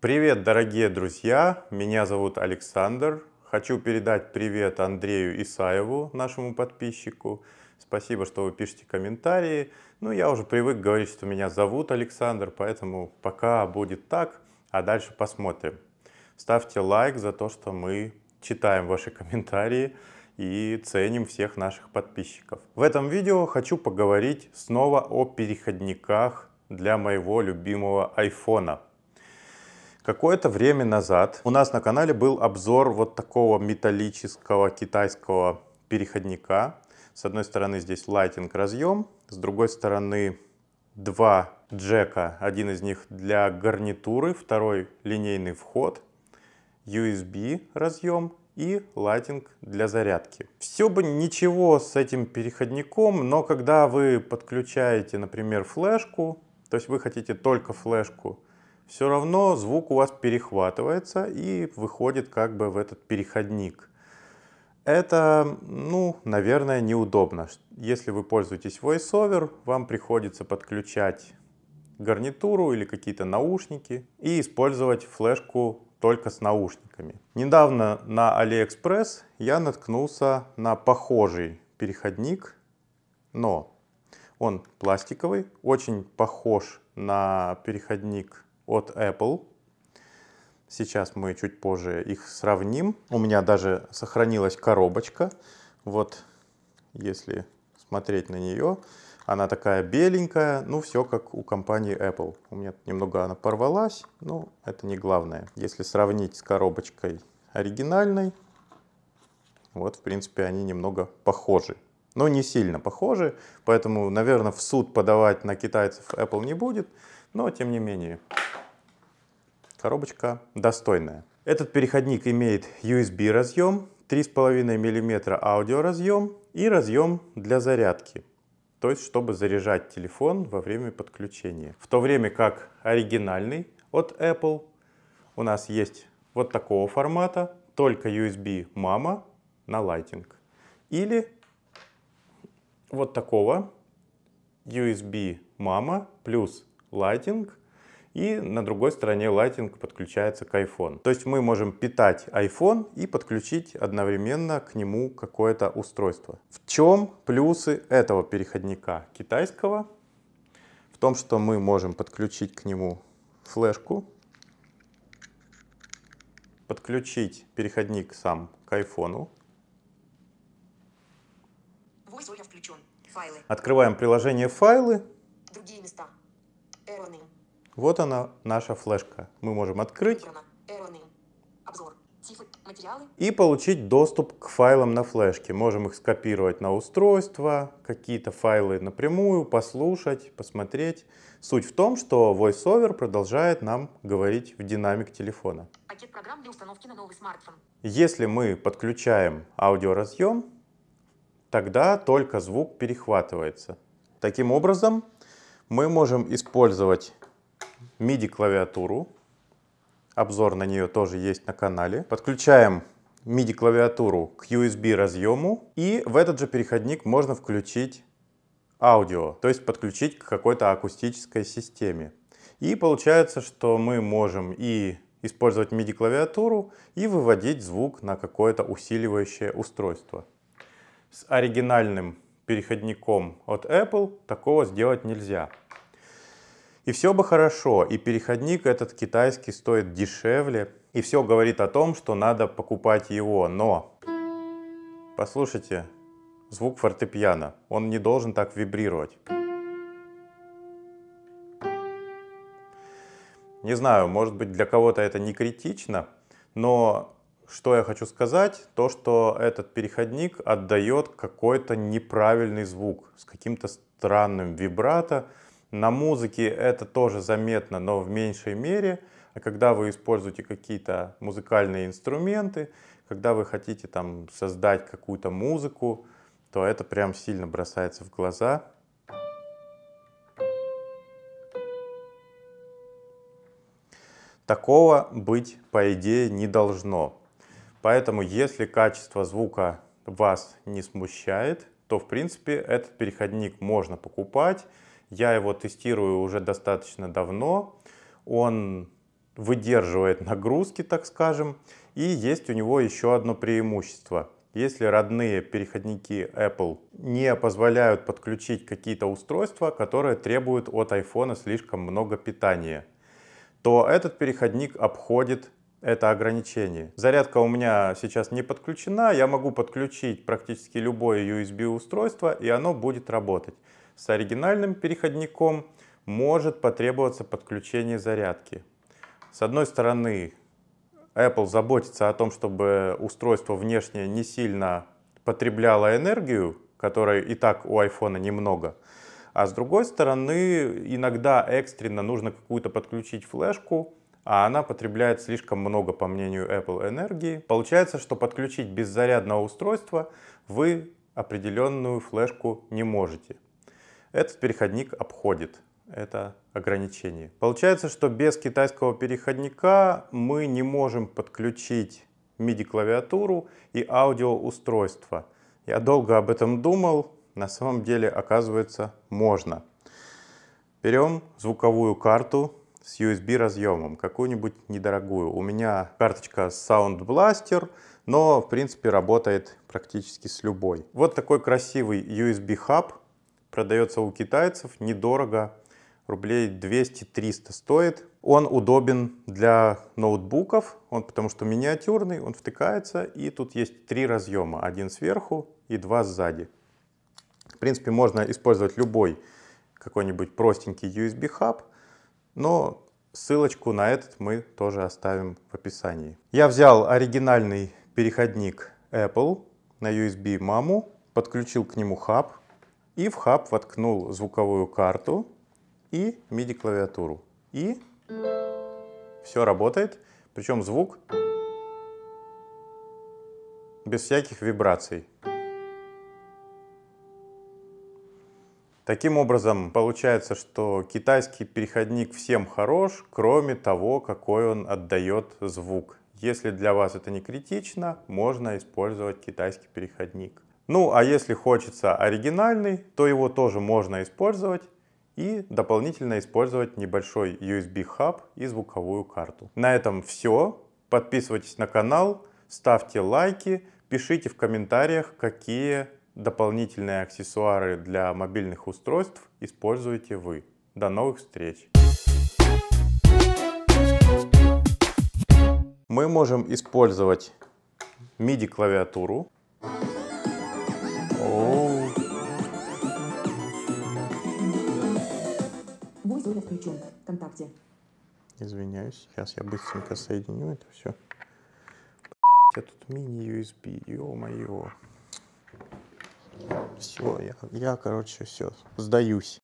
Привет, дорогие друзья! Меня зовут Александр. Хочу передать привет Андрею Исаеву, нашему подписчику. Спасибо, что вы пишете комментарии. Ну, я уже привык говорить, что меня зовут Александр, поэтому пока будет так, а дальше посмотрим. Ставьте лайк за то, что мы читаем ваши комментарии и ценим всех наших подписчиков. В этом видео хочу поговорить снова о переходниках для моего любимого айфона – Какое-то время назад у нас на канале был обзор вот такого металлического китайского переходника. С одной стороны здесь лайтинг разъем, с другой стороны два джека. Один из них для гарнитуры, второй линейный вход, USB разъем и лайтинг для зарядки. Все бы ничего с этим переходником, но когда вы подключаете, например, флешку, то есть вы хотите только флешку, все равно звук у вас перехватывается и выходит как бы в этот переходник. Это, ну, наверное, неудобно. Если вы пользуетесь VoiceOver, вам приходится подключать гарнитуру или какие-то наушники и использовать флешку только с наушниками. Недавно на AliExpress я наткнулся на похожий переходник, но он пластиковый, очень похож на переходник от Apple. Сейчас мы чуть позже их сравним. У меня даже сохранилась коробочка. Вот, если смотреть на нее, она такая беленькая. Ну, все как у компании Apple. У меня немного она порвалась, но это не главное. Если сравнить с коробочкой оригинальной, вот, в принципе, они немного похожи. Но не сильно похожи, поэтому, наверное, в суд подавать на китайцев Apple не будет, но тем не менее. Коробочка достойная. Этот переходник имеет USB разъем, 3,5 мм разъем и разъем для зарядки. То есть, чтобы заряжать телефон во время подключения. В то время как оригинальный от Apple у нас есть вот такого формата, только USB мама на Lighting. Или вот такого USB мама плюс Lighting – и на другой стороне Lightning подключается к iPhone. То есть мы можем питать iPhone и подключить одновременно к нему какое-то устройство. В чем плюсы этого переходника китайского? В том, что мы можем подключить к нему флешку, подключить переходник сам к iPhone. Открываем приложение «Файлы», вот она, наша флешка. Мы можем открыть и получить доступ к файлам на флешке. Можем их скопировать на устройство, какие-то файлы напрямую, послушать, посмотреть. Суть в том, что VoiceOver продолжает нам говорить в динамик телефона. Пакет программ для установки на новый смартфон. Если мы подключаем аудиоразъем, тогда только звук перехватывается. Таким образом, мы можем использовать MIDI-клавиатуру. Обзор на нее тоже есть на канале. Подключаем MIDI-клавиатуру к USB-разъему. И в этот же переходник можно включить аудио, то есть подключить к какой-то акустической системе. И получается, что мы можем и использовать MIDI-клавиатуру и выводить звук на какое-то усиливающее устройство. С оригинальным переходником от Apple такого сделать нельзя. И все бы хорошо, и переходник этот китайский стоит дешевле, и все говорит о том, что надо покупать его, но... Послушайте, звук фортепиано, он не должен так вибрировать. Не знаю, может быть для кого-то это не критично, но что я хочу сказать, то что этот переходник отдает какой-то неправильный звук с каким-то странным вибрато, на музыке это тоже заметно, но в меньшей мере. А когда вы используете какие-то музыкальные инструменты, когда вы хотите там создать какую-то музыку, то это прям сильно бросается в глаза. Такого быть, по идее, не должно. Поэтому, если качество звука вас не смущает, то, в принципе, этот переходник можно покупать. Я его тестирую уже достаточно давно. Он выдерживает нагрузки, так скажем. И есть у него еще одно преимущество. Если родные переходники Apple не позволяют подключить какие-то устройства, которые требуют от iPhone слишком много питания, то этот переходник обходит это ограничение. Зарядка у меня сейчас не подключена, я могу подключить практически любое USB устройство и оно будет работать. С оригинальным переходником может потребоваться подключение зарядки. С одной стороны, Apple заботится о том, чтобы устройство внешнее не сильно потребляло энергию, которой и так у iPhone немного. А с другой стороны, иногда экстренно нужно какую-то подключить флешку, а она потребляет слишком много, по мнению Apple, энергии. Получается, что подключить без беззарядное устройство вы определенную флешку не можете. Этот переходник обходит это ограничение. Получается, что без китайского переходника мы не можем подключить MIDI-клавиатуру и аудиоустройство. Я долго об этом думал, на самом деле, оказывается, можно. Берем звуковую карту с USB разъемом, какую-нибудь недорогую. У меня карточка Sound Blaster, но в принципе работает практически с любой. Вот такой красивый USB хаб продается у китайцев недорого, рублей 200-300 стоит. Он удобен для ноутбуков, он потому что миниатюрный, он втыкается, и тут есть три разъема, один сверху и два сзади. В принципе, можно использовать любой какой-нибудь простенький USB-хаб, но ссылочку на этот мы тоже оставим в описании. Я взял оригинальный переходник Apple на USB маму, подключил к нему хаб, и в хаб воткнул звуковую карту и MIDI-клавиатуру. И все работает, причем звук без всяких вибраций. Таким образом, получается, что китайский переходник всем хорош, кроме того, какой он отдает звук. Если для вас это не критично, можно использовать китайский переходник. Ну а если хочется оригинальный, то его тоже можно использовать и дополнительно использовать небольшой USB-хаб и звуковую карту. На этом все. Подписывайтесь на канал, ставьте лайки, пишите в комментариях, какие дополнительные аксессуары для мобильных устройств используете вы. До новых встреч! Мы можем использовать MIDI-клавиатуру, Зоя включен. Контакте. Извиняюсь, сейчас я быстренько соединю это все. Я тут мини-USB, ё-моё. Все, я, я, короче, все, сдаюсь.